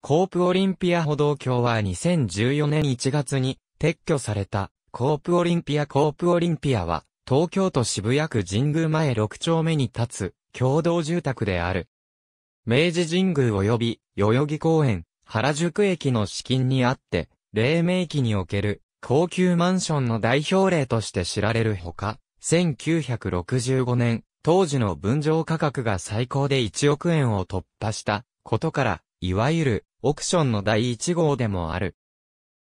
コープオリンピア歩道橋は2014年1月に撤去されたコープオリンピアコープオリンピアは東京都渋谷区神宮前6丁目に立つ共同住宅である。明治神宮及び代々木公園、原宿駅の資金にあって、黎明期における高級マンションの代表例として知られるほか、1965年、当時の分譲価格が最高で1億円を突破したことから、いわゆるオクションの第1号でもある。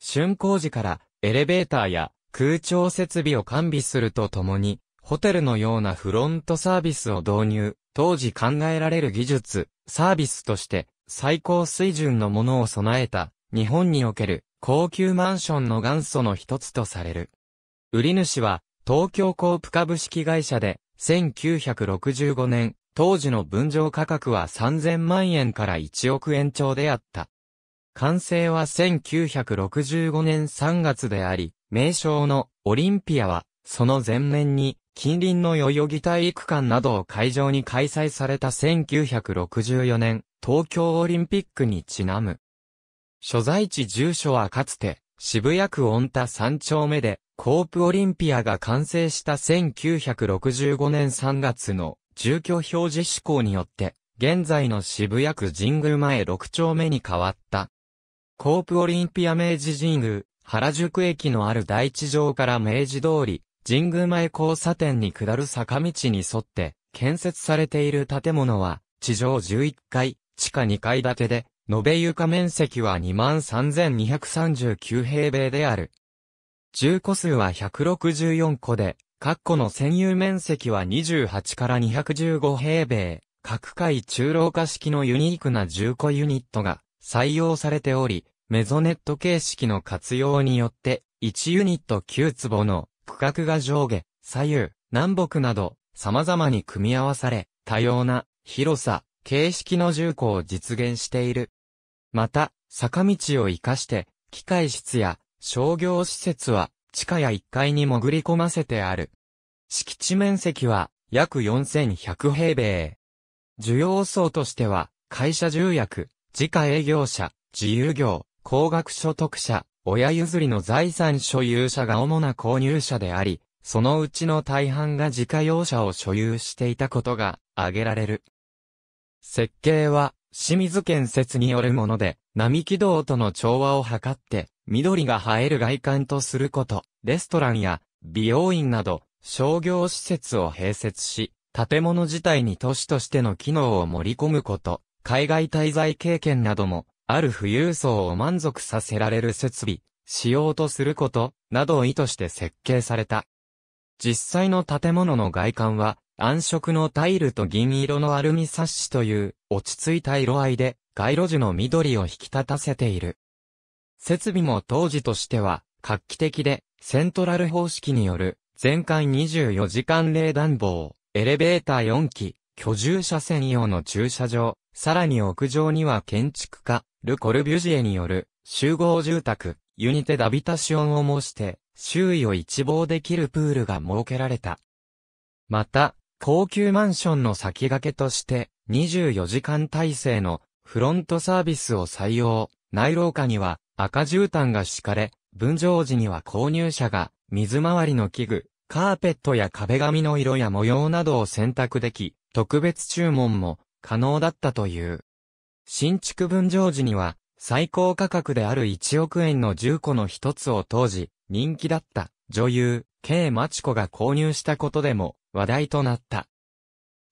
竣工時からエレベーターや空調設備を完備するとともに、ホテルのようなフロントサービスを導入、当時考えられる技術、サービスとして最高水準のものを備えた日本における高級マンションの元祖の一つとされる。売り主は東京コープ株式会社で1965年当時の分譲価格は3000万円から1億円超であった。完成は1965年3月であり、名称のオリンピアは、その前面に、近隣の代々木体育館などを会場に開催された1964年、東京オリンピックにちなむ。所在地住所はかつて、渋谷区温田3丁目で、コープオリンピアが完成した1965年3月の住居表示施行によって、現在の渋谷区神宮前6丁目に変わった。コープオリンピア明治神宮、原宿駅のある第一条から明治通り、神宮前交差点に下る坂道に沿って、建設されている建物は、地上11階、地下2階建てで、延べ床面積は23,239平米である。住戸数は164戸で、括弧の占有面積は28から215平米、各階中老化式のユニークな重庫ユニットが採用されており、メゾネット形式の活用によって、1ユニット9坪の区画が上下、左右、南北など、様々に組み合わされ、多様な広さ、形式の重庫を実現している。また、坂道を活かして、機械室や商業施設は地下や1階に潜り込ませてある。敷地面積は約4100平米。需要層としては、会社重役、自家営業者、自由業、高額所得者、親譲りの財産所有者が主な購入者であり、そのうちの大半が自家用車を所有していたことが挙げられる。設計は清水建設によるもので、並木道との調和を図って、緑が映える外観とすること、レストランや美容院など商業施設を併設し、建物自体に都市としての機能を盛り込むこと、海外滞在経験なども、ある富裕層を満足させられる設備、しようとすること、などを意図して設計された。実際の建物の外観は、暗色のタイルと銀色のアルミサッシという、落ち着いた色合いで、街路樹の緑を引き立たせている。設備も当時としては画期的で、セントラル方式による全館24時間冷暖房、エレベーター4機、居住者専用の駐車場、さらに屋上には建築家、ル・コルビュジエによる集合住宅、ユニテ・ダビタシオンを申して、周囲を一望できるプールが設けられた。また、高級マンションの先駆けとして、24時間体制のフロントサービスを採用。内廊下には赤絨毯が敷かれ、分譲時には購入者が、水回りの器具、カーペットや壁紙の色や模様などを選択でき、特別注文も可能だったという。新築分譲時には、最高価格である1億円の10個の一つを当時、人気だった女優、K マチコが購入したことでも話題となった。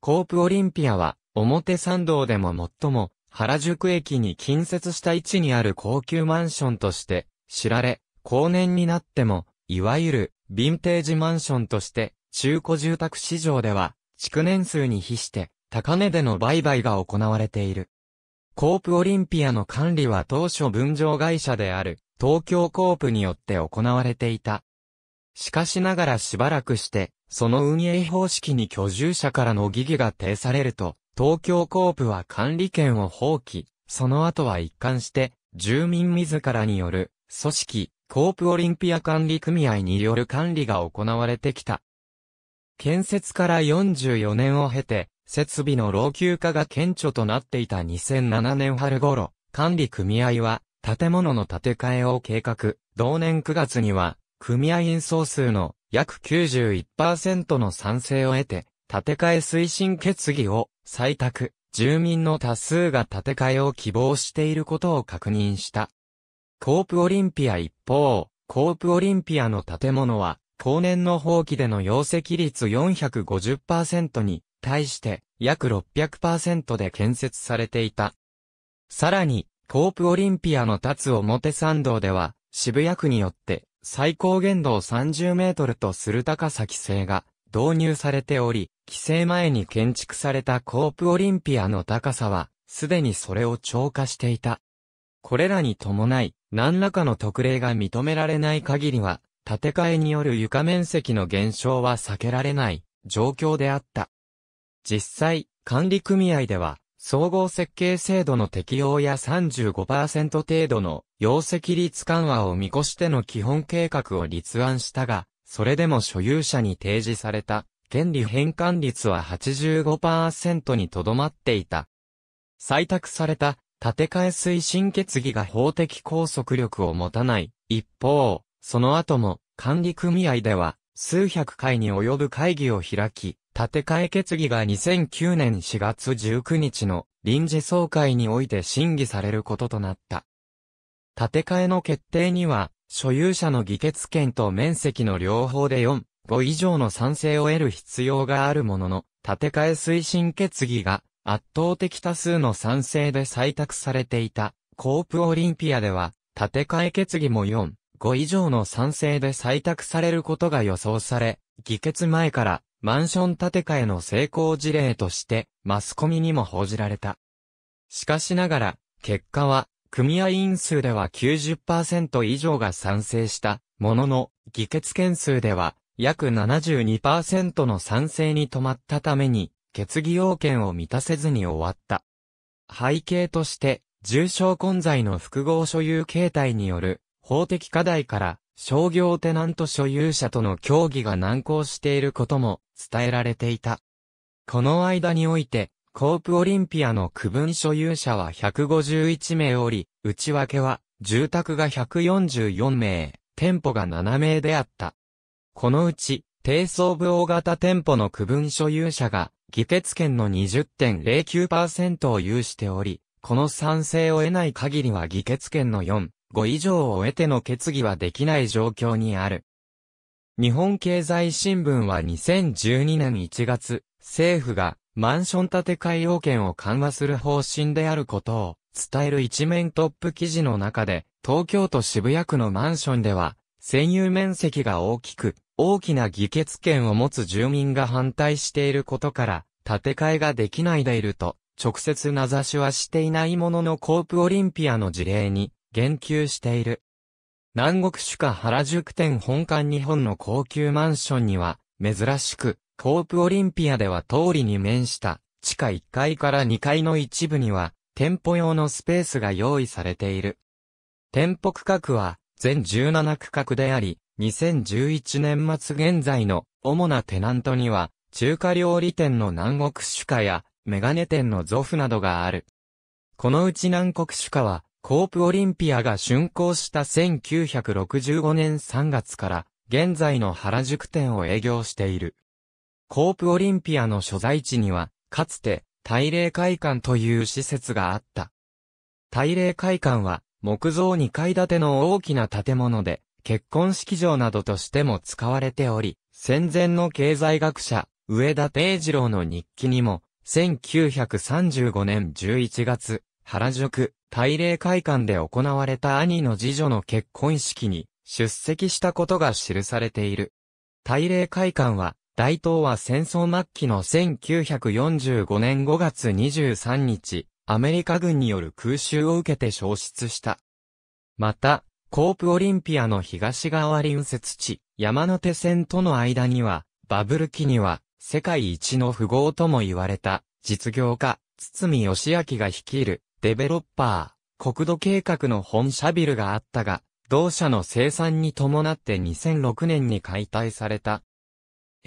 コープオリンピアは表参道でも最も原宿駅に近接した位置にある高級マンションとして知られ、後年になっても、いわゆるヴィンテージマンションとして中古住宅市場では築年数に比して高値での売買が行われている。コープオリンピアの管理は当初分譲会社である東京コープによって行われていた。しかしながらしばらくして、その運営方式に居住者からの疑義が呈されると、東京コープは管理権を放棄、その後は一貫して、住民自らによる、組織、コープオリンピア管理組合による管理が行われてきた。建設から44年を経て、設備の老朽化が顕著となっていた2007年春頃、管理組合は、建物の建て替えを計画、同年9月には、組合員総数の約91%の賛成を得て、建て替え推進決議を採択、住民の多数が建て替えを希望していることを確認した。コープオリンピア一方、コープオリンピアの建物は、後年の放棄での容積率450%に対して約600%で建設されていた。さらに、コープオリンピアの立つ表参道では、渋谷区によって最高限度を30メートルとする高さ規制が導入されており、規制前に建築されたコープオリンピアの高さは、すでにそれを超過していた。これらに伴い、何らかの特例が認められない限りは、建て替えによる床面積の減少は避けられない状況であった。実際、管理組合では、総合設計制度の適用や35%程度の容積率緩和を見越しての基本計画を立案したが、それでも所有者に提示された、権利返還率は85%にとどまっていた。採択された、建て替え推進決議が法的拘束力を持たない。一方、その後も、管理組合では、数百回に及ぶ会議を開き、建て替え決議が2009年4月19日の臨時総会において審議されることとなった。建て替えの決定には、所有者の議決権と面積の両方で4、5以上の賛成を得る必要があるものの、建て替え推進決議が圧倒的多数の賛成で採択されていた、コープオリンピアでは、建て替え決議も4、5以上の賛成で採択されることが予想され、議決前からマンション建て替えの成功事例としてマスコミにも報じられた。しかしながら、結果は組合員数では90%以上が賛成したものの、議決件数では約72%の賛成に止まったために、決議要件を満たせずに終わった。背景として、重症混在の複合所有形態による法的課題から商業テナント所有者との協議が難航していることも伝えられていた。この間においてコープオリンピアの区分所有者は151名おり、内訳は住宅が144名、店舗が7名であった。このうち、低層部大型店舗の区分所有者が、議決権の20.09%を有しており、この賛成を得ない限りは議決権の4、5以上を得ての決議はできない状況にある。日本経済新聞は2012年1月、政府がマンション建て替え要件を緩和する方針であることを伝える一面トップ記事の中で、東京都渋谷区のマンションでは、占有面積が大きく、大きな議決権を持つ住民が反対していることから、建て替えができないでいると、直接名指しはしていないもののコープオリンピアの事例に、言及している。南国主家原宿店本館日本の高級マンションには、珍しく、コープオリンピアでは通りに面した地下1階から2階の一部には店舗用のスペースが用意されている。店舗区画は全17区画であり、2011年末現在の主なテナントには中華料理店の南国酒家やメガネ店のゾフなどがある。このうち南国酒家はコープオリンピアが竣工した1965年3月から現在の原宿店を営業している。コープオリンピアの所在地には、かつて、大礼会館という施設があった。大礼会館は、木造2階建ての大きな建物で、結婚式場などとしても使われており、戦前の経済学者、上田定次郎の日記にも、1935年11月、原宿、大礼会館で行われた兄の次女の結婚式に出席したことが記されている。大礼会館は大東は戦争末期の1945年5月23日、アメリカ軍による空襲を受けて消失した。また、コープオリンピアの東側隣接地、山手線との間には、バブル期には、世界一の富豪とも言われた、実業家、堤義明が率いる、デベロッパー、国土計画の本社ビルがあったが、同社の生産に伴って2006年に解体された。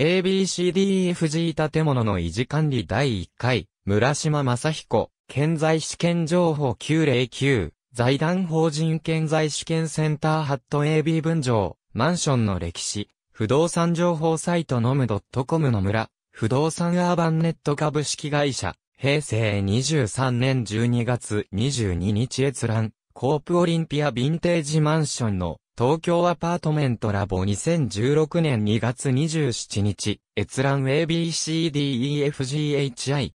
ABCDEFG 建物の維持管理第1回、村島正彦、建材試験情報909、財団法人建材試験センターハット AB 分譲、マンションの歴史、不動産情報サイトノムドットコムの村、不動産アーバンネット株式会社、平成23年12月22日閲覧、コープオリンピアヴィンテージマンションの東京アパートメントラボ2016年2月27日、閲覧 ABCDEFGHI。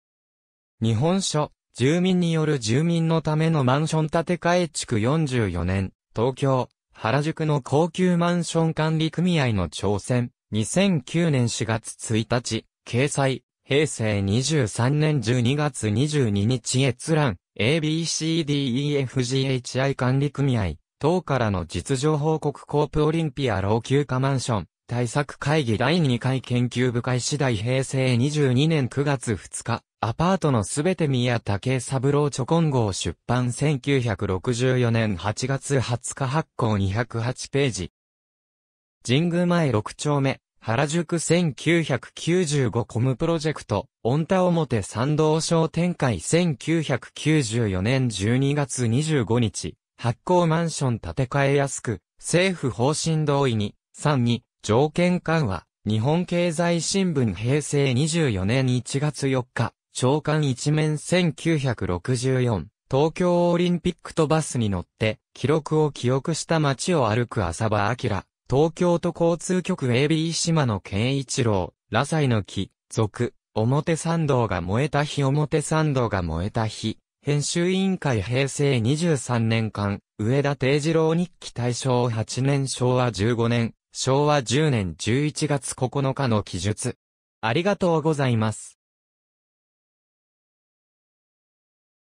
日本書、住民による住民のためのマンション建て替え築44年、東京、原宿の高級マンション管理組合の挑戦、2009年4月1日、掲載、平成23年12月22日閲覧、ABCDEFGHI 管理組合。党からの実情報告コープオリンピア老朽化マンション対策会議第2回研究部会次第平成22年9月2日、アパートのすべて宮武三郎著今号出版1964年8月20日発行208ページ。神宮前6丁目、原宿1995コムプロジェクト、御田表参道商店会1994年12月25日。発行マンション建て替え安く、政府方針同意に、3に、条件緩和、日本経済新聞平成24年1月4日、長官一面1964、東京オリンピックとバスに乗って、記録を記憶した街を歩く浅場明、東京都交通局 AB 島野健一郎、ラサイの木、続、表参道が燃えた日表参道が燃えた日、編集委員会平成23年間、上田定次郎日記大正8年昭和15年、昭和10年11月9日の記述。ありがとうございます。